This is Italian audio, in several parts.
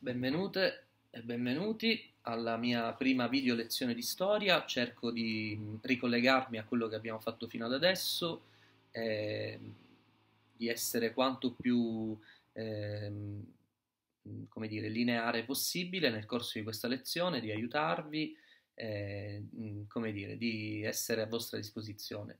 Benvenute e benvenuti alla mia prima video lezione di storia. Cerco di ricollegarmi a quello che abbiamo fatto fino ad adesso, eh, di essere quanto più eh, come dire, lineare possibile nel corso di questa lezione, di aiutarvi, eh, come dire, di essere a vostra disposizione.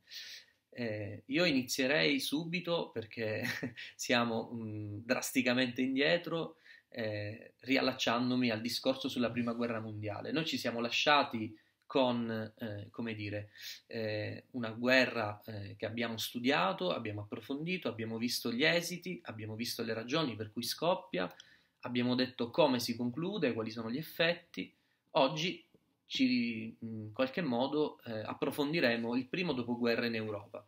Eh, io inizierei subito perché siamo mh, mm, drasticamente indietro eh, riallacciandomi al discorso sulla prima guerra mondiale. Noi ci siamo lasciati con, eh, come dire, eh, una guerra eh, che abbiamo studiato, abbiamo approfondito, abbiamo visto gli esiti, abbiamo visto le ragioni per cui scoppia, abbiamo detto come si conclude, quali sono gli effetti. Oggi ci, in qualche modo eh, approfondiremo il primo dopoguerra in Europa.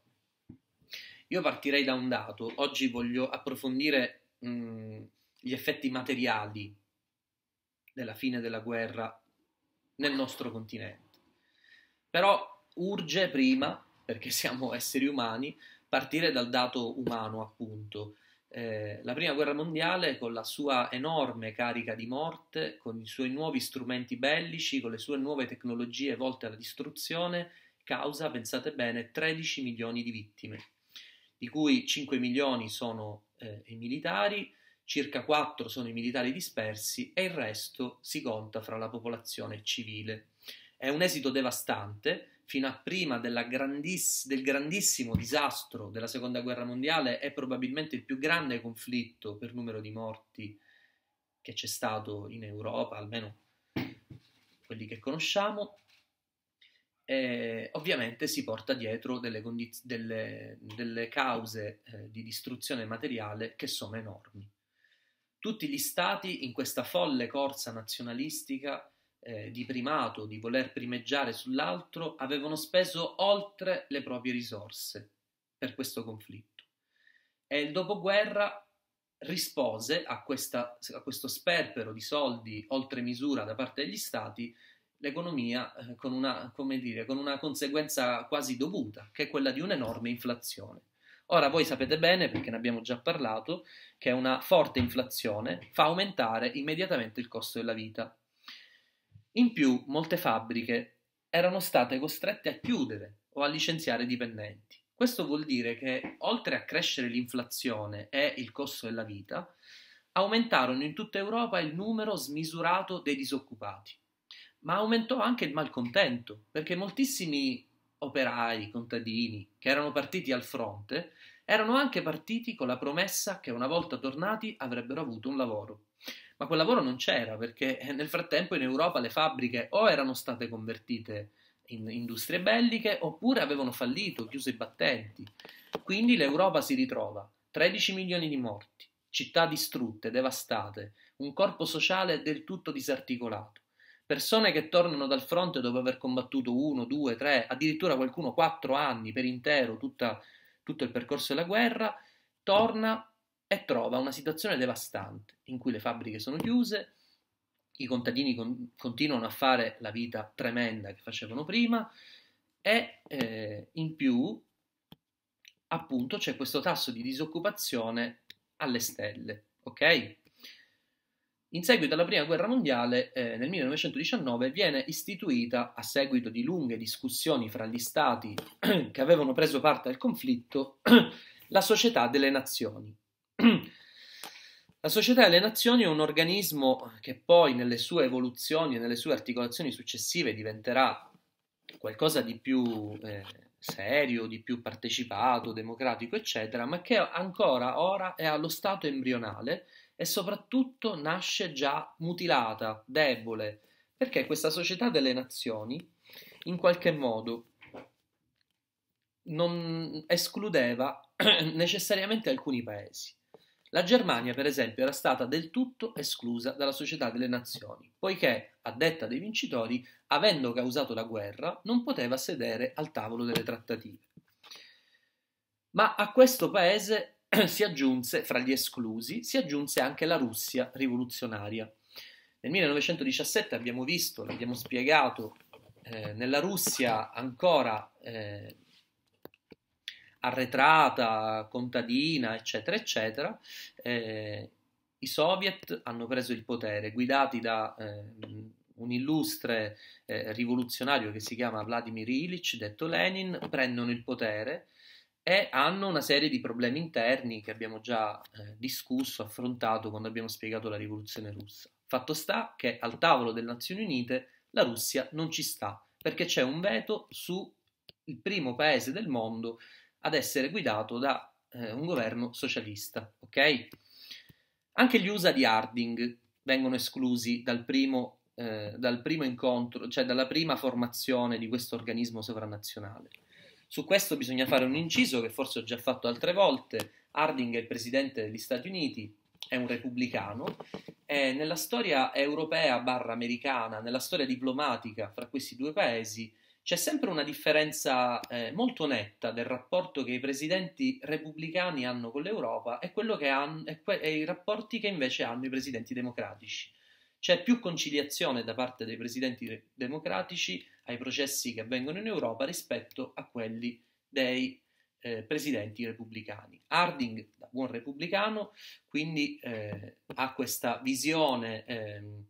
Io partirei da un dato, oggi voglio approfondire mh, mm, gli effetti materiali della fine della guerra nel nostro continente. Però urge prima, perché siamo esseri umani, partire dal dato umano, appunto. Eh, la prima guerra mondiale, con la sua enorme carica di morte, con i suoi nuovi strumenti bellici, con le sue nuove tecnologie volte alla distruzione, causa, pensate bene, 13 milioni di vittime, di cui 5 milioni sono eh, i militari, circa 4 sono i militari dispersi e il resto si conta fra la popolazione civile. È un esito devastante, fino a prima grandiss- del grandissimo disastro della Seconda Guerra Mondiale è probabilmente il più grande conflitto per numero di morti che c'è stato in Europa, almeno quelli che conosciamo, eh, ovviamente si porta dietro delle, condiz- delle, delle cause eh, di distruzione materiale che sono enormi tutti gli stati in questa folle corsa nazionalistica eh, di primato, di voler primeggiare sull'altro, avevano speso oltre le proprie risorse per questo conflitto. E il dopoguerra rispose a, questa, a questo sperpero di soldi oltre misura da parte degli stati l'economia eh, con, una, dire, con una conseguenza quasi dovuta, che è quella di un'enorme inflazione. Ora voi sapete bene, perché ne abbiamo già parlato, che una forte inflazione fa aumentare immediatamente il costo della vita. In più, molte fabbriche erano state costrette a chiudere o a licenziare dipendenti. Questo vuol dire che, oltre a crescere l'inflazione e il costo della vita, aumentarono in tutta Europa il numero smisurato dei disoccupati. Ma aumentò anche il malcontento, perché moltissimi operai, contadini, che erano partiti al fronte, erano anche partiti con la promessa che una volta tornati avrebbero avuto un lavoro. Ma quel lavoro non c'era perché eh, nel frattempo in Europa le fabbriche o erano state convertite in industrie belliche oppure avevano fallito, chiuso i battenti. Quindi l'Europa si ritrova 13 milioni di morti, città distrutte, devastate, un corpo sociale del tutto disarticolato persone che tornano dal fronte dopo aver combattuto uno, due, tre, addirittura qualcuno quattro anni per intero tutta, tutto il percorso della guerra, torna e trova una situazione devastante in cui le fabbriche sono chiuse, i contadini con, continuano a fare la vita tremenda che facevano prima e eh, in più appunto c'è questo tasso di disoccupazione alle stelle, ok? In seguito alla Prima Guerra Mondiale, eh, nel 1919, viene istituita, a seguito di lunghe discussioni fra gli stati che avevano preso parte al conflitto, la Società delle Nazioni. La Società delle Nazioni è un organismo che poi nelle sue evoluzioni e nelle sue articolazioni successive diventerà qualcosa di più eh, serio, di più partecipato, democratico, eccetera, ma che ancora ora è allo stato embrionale e soprattutto nasce già mutilata, debole, perché questa società delle nazioni in qualche modo non escludeva necessariamente alcuni paesi. La Germania, per esempio, era stata del tutto esclusa dalla società delle nazioni, poiché, a detta dei vincitori, avendo causato la guerra, non poteva sedere al tavolo delle trattative. Ma a questo paese si aggiunse, fra gli esclusi, si aggiunse anche la Russia rivoluzionaria. Nel 1917 abbiamo visto, l'abbiamo spiegato, eh, nella Russia ancora eh, arretrata, contadina, eccetera, eccetera, eh, i soviet hanno preso il potere, guidati da eh, un illustre eh, rivoluzionario che si chiama Vladimir Ilich, detto Lenin, prendono il potere, e hanno una serie di problemi interni che abbiamo già eh, discusso, affrontato quando abbiamo spiegato la rivoluzione russa. Fatto sta che al tavolo delle Nazioni Unite la Russia non ci sta perché c'è un veto su il primo paese del mondo ad essere guidato da eh, un governo socialista, ok? Anche gli USA di Harding vengono esclusi dal primo, eh, dal primo incontro, cioè dalla prima formazione di questo organismo sovranazionale. Su questo bisogna fare un inciso che forse ho già fatto altre volte. Harding è il presidente degli Stati Uniti, è un repubblicano e nella storia europea barra americana, nella storia diplomatica fra questi due paesi, c'è sempre una differenza eh, molto netta del rapporto che i presidenti repubblicani hanno con l'Europa e, che hanno, e, que- e i rapporti che invece hanno i presidenti democratici. C'è più conciliazione da parte dei presidenti democratici ai processi che avvengono in Europa rispetto a quelli dei eh, presidenti repubblicani. Harding, da buon repubblicano, quindi eh, ha questa visione eh,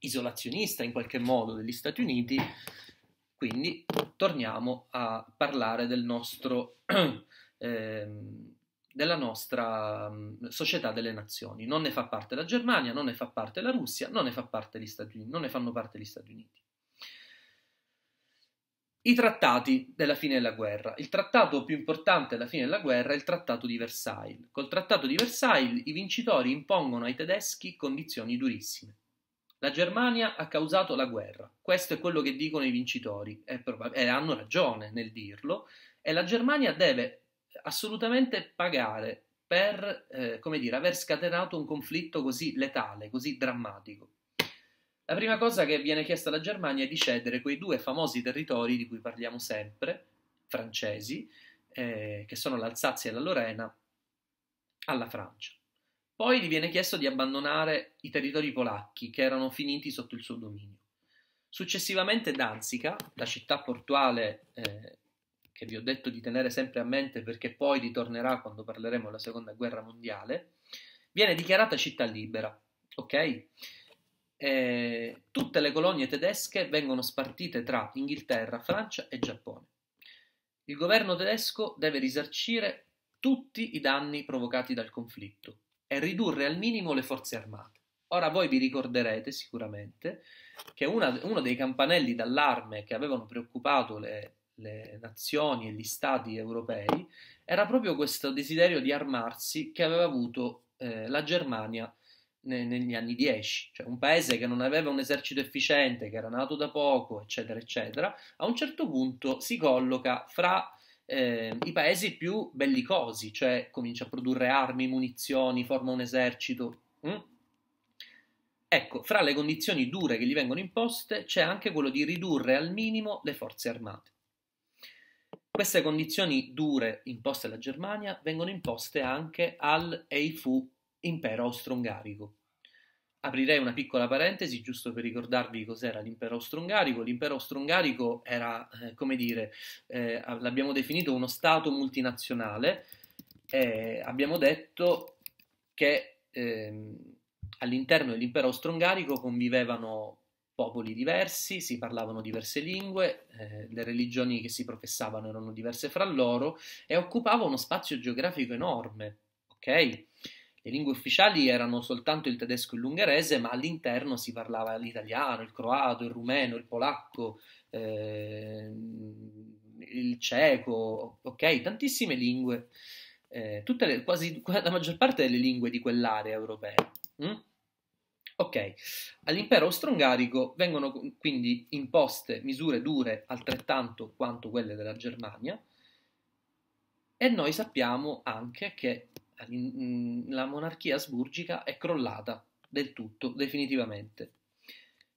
isolazionista in qualche modo degli Stati Uniti, quindi torniamo a parlare del nostro ehm, della nostra società delle nazioni. Non ne fa parte la Germania, non ne fa parte la Russia, non ne, fa parte Uniti, non ne fanno parte gli Stati Uniti. I trattati della fine della guerra. Il trattato più importante della fine della guerra è il trattato di Versailles. Col trattato di Versailles i vincitori impongono ai tedeschi condizioni durissime. La Germania ha causato la guerra, questo è quello che dicono i vincitori, e probab- eh, hanno ragione nel dirlo, e la Germania deve assolutamente pagare per, eh, come dire, aver scatenato un conflitto così letale, così drammatico. La prima cosa che viene chiesta alla Germania è di cedere quei due famosi territori di cui parliamo sempre, francesi, eh, che sono l'Alsazia e la Lorena, alla Francia. Poi gli viene chiesto di abbandonare i territori polacchi che erano finiti sotto il suo dominio. Successivamente Danzica, la città portuale eh, che vi ho detto di tenere sempre a mente perché poi ritornerà quando parleremo della seconda guerra mondiale, viene dichiarata città libera, ok? E eh, tutte le colonie tedesche vengono spartite tra Inghilterra, Francia e Giappone. Il governo tedesco deve risarcire tutti i danni provocati dal conflitto e ridurre al minimo le forze armate. Ora voi vi ricorderete sicuramente che una, uno dei campanelli d'allarme che avevano preoccupato le le nazioni e gli stati europei era proprio questo desiderio di armarsi che aveva avuto eh, la Germania ne, negli anni 10, cioè un paese che non aveva un esercito efficiente, che era nato da poco, eccetera, eccetera, a un certo punto si colloca fra eh, i paesi più bellicosi, cioè comincia a produrre armi, munizioni, forma un esercito. Mm? Ecco, fra le condizioni dure che gli vengono imposte c'è anche quello di ridurre al minimo le forze armate. Queste condizioni dure imposte alla Germania vengono imposte anche al e fu impero austro-ungarico. Aprirei una piccola parentesi giusto per ricordarvi cos'era l'impero austro-ungarico. L'impero austro-ungarico era, eh, come dire, eh, l'abbiamo definito uno stato multinazionale e abbiamo detto che eh, all'interno dell'impero austro-ungarico convivevano popoli diversi, si parlavano diverse lingue, eh, le religioni che si professavano erano diverse fra loro e occupava uno spazio geografico enorme, ok? Le lingue ufficiali erano soltanto il tedesco e l'ungherese, ma all'interno si parlava l'italiano, il croato, il rumeno, il polacco, eh, il ceco, ok? Tantissime lingue, eh, le, quasi la maggior parte delle lingue di quell'area europea. Mm? Ok, all'impero austro-ungarico vengono quindi imposte misure dure altrettanto quanto quelle della Germania e noi sappiamo anche che mm, la monarchia asburgica è crollata del tutto, definitivamente.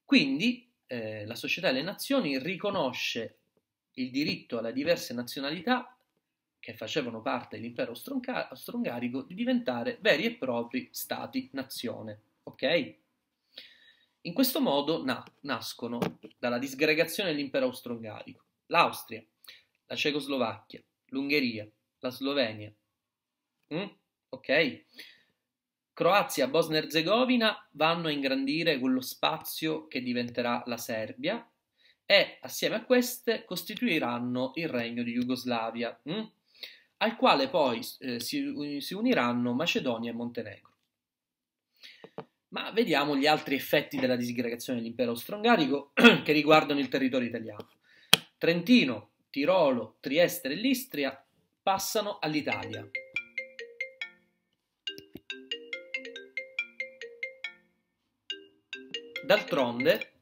Quindi eh, la Società delle Nazioni riconosce il diritto alle diverse nazionalità che facevano parte dell'impero austro-ungarico di diventare veri e propri stati-nazione. Ok? In questo modo na- nascono dalla disgregazione dell'impero austro-ungarico l'Austria, la Cecoslovacchia, l'Ungheria, la Slovenia. Mm? Ok? Croazia, Bosnia e Erzegovina vanno a ingrandire quello spazio che diventerà la Serbia e assieme a queste costituiranno il regno di Jugoslavia, mm? al quale poi eh, si, si uniranno Macedonia e Montenegro. Ma vediamo gli altri effetti della disgregazione dell'impero austro-ungarico che riguardano il territorio italiano. Trentino, Tirolo, Trieste e l'Istria passano all'Italia. D'altronde,